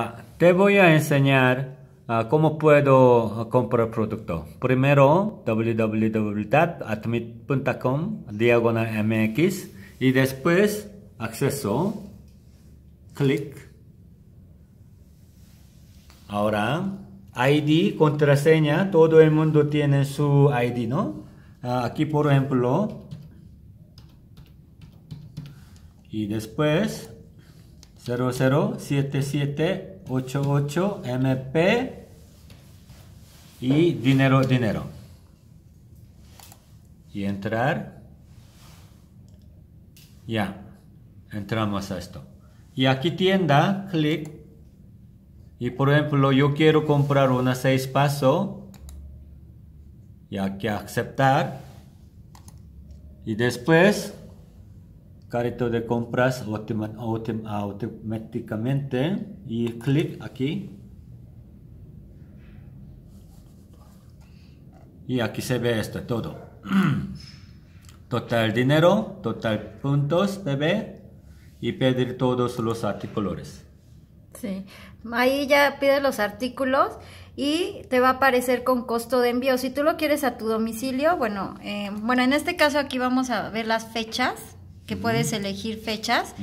Ah, te voy a enseñar ah, cómo puedo ah, comprar producto. Primero www.admit.com diagonal mx y después acceso, clic. Ahora ID, contraseña, todo el mundo tiene su ID, ¿no? aquí por ejemplo y después 007788 MP y dinero, dinero. Y entrar. Ya, entramos a esto. Y aquí tienda, clic. Y por ejemplo, yo quiero comprar una seis paso. Y aquí aceptar. Y después carrito de compras automáticamente y clic aquí y aquí se ve esto todo total dinero total puntos bebé y pedir todos los artículos sí ahí ya pide los artículos y te va a aparecer con costo de envío si tú lo quieres a tu domicilio bueno eh, bueno en este caso aquí vamos a ver las fechas que puedes elegir fechas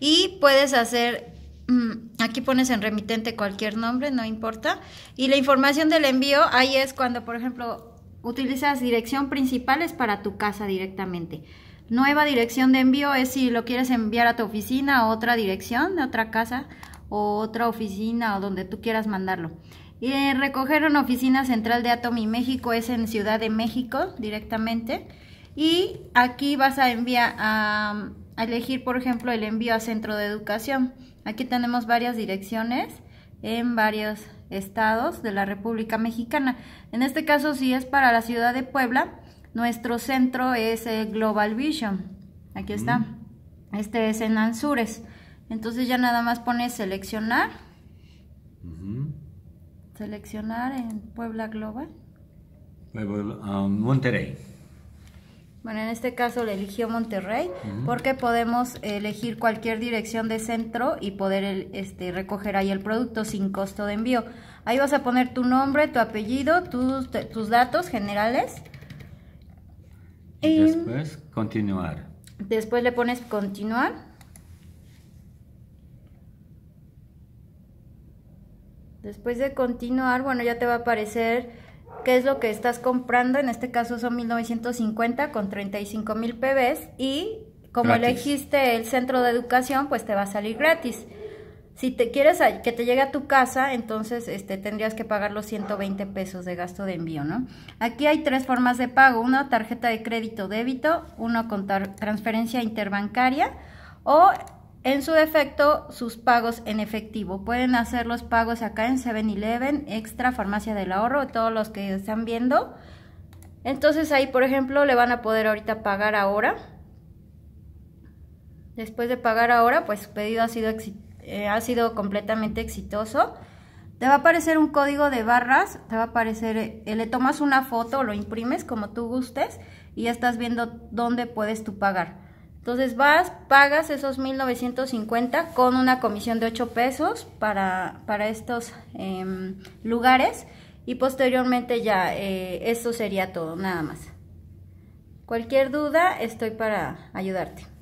y puedes hacer, mm, aquí pones en remitente cualquier nombre, no importa, y la información del envío, ahí es cuando, por ejemplo, utilizas dirección principal es para tu casa directamente. Nueva dirección de envío es si lo quieres enviar a tu oficina, o otra dirección, de otra casa, o otra oficina, o donde tú quieras mandarlo. Y eh, recoger una oficina central de Atomi México es en Ciudad de México directamente. Y aquí vas a enviar a, elegir, por ejemplo, el envío a centro de educación. Aquí tenemos varias direcciones en varios estados de la República Mexicana. En este caso, si es para la ciudad de Puebla, nuestro centro es eh, Global Vision. Aquí está. Mm. Este es en Ansures. Entonces ya nada más pones seleccionar. Seleccionar en Puebla Global. Puebla, ah, Monterrey. Bueno, en este caso le eligió Monterrey porque podemos elegir cualquier dirección de centro y poder este, recoger ahí el producto sin costo de envío. Ahí vas a poner tu nombre, tu apellido, tus, tus datos generales. Y después continuar. Después le pones continuar. Después de continuar, bueno, ya te va a aparecer qué es lo que estás comprando, en este caso son 1950 con 35 mil PBs y como elegiste el centro de educación, pues te va a salir gratis. Si te quieres que te llegue a tu casa, entonces este, tendrías que pagar los 120 pesos de gasto de envío, ¿no? Aquí hay tres formas de pago, una tarjeta de crédito débito, uno con transferencia interbancaria o en su defecto, sus pagos en efectivo. Pueden hacer los pagos acá en 7-Eleven, Extra, Farmacia del Ahorro, todos los que están viendo. Entonces ahí, por ejemplo, le van a poder ahorita pagar ahora. Después de pagar ahora, pues su pedido ha sido, eh, ha sido completamente exitoso. Te va a aparecer un código de barras, te va a aparecer, eh, le tomas una foto, lo imprimes como tú gustes y ya estás viendo dónde puedes tú pagar. Entonces vas, pagas esos 1.950 con una comisión de 8 pesos para, para estos em, lugares y posteriormente ya eh, eso sería todo, nada más. Cualquier duda estoy para ayudarte.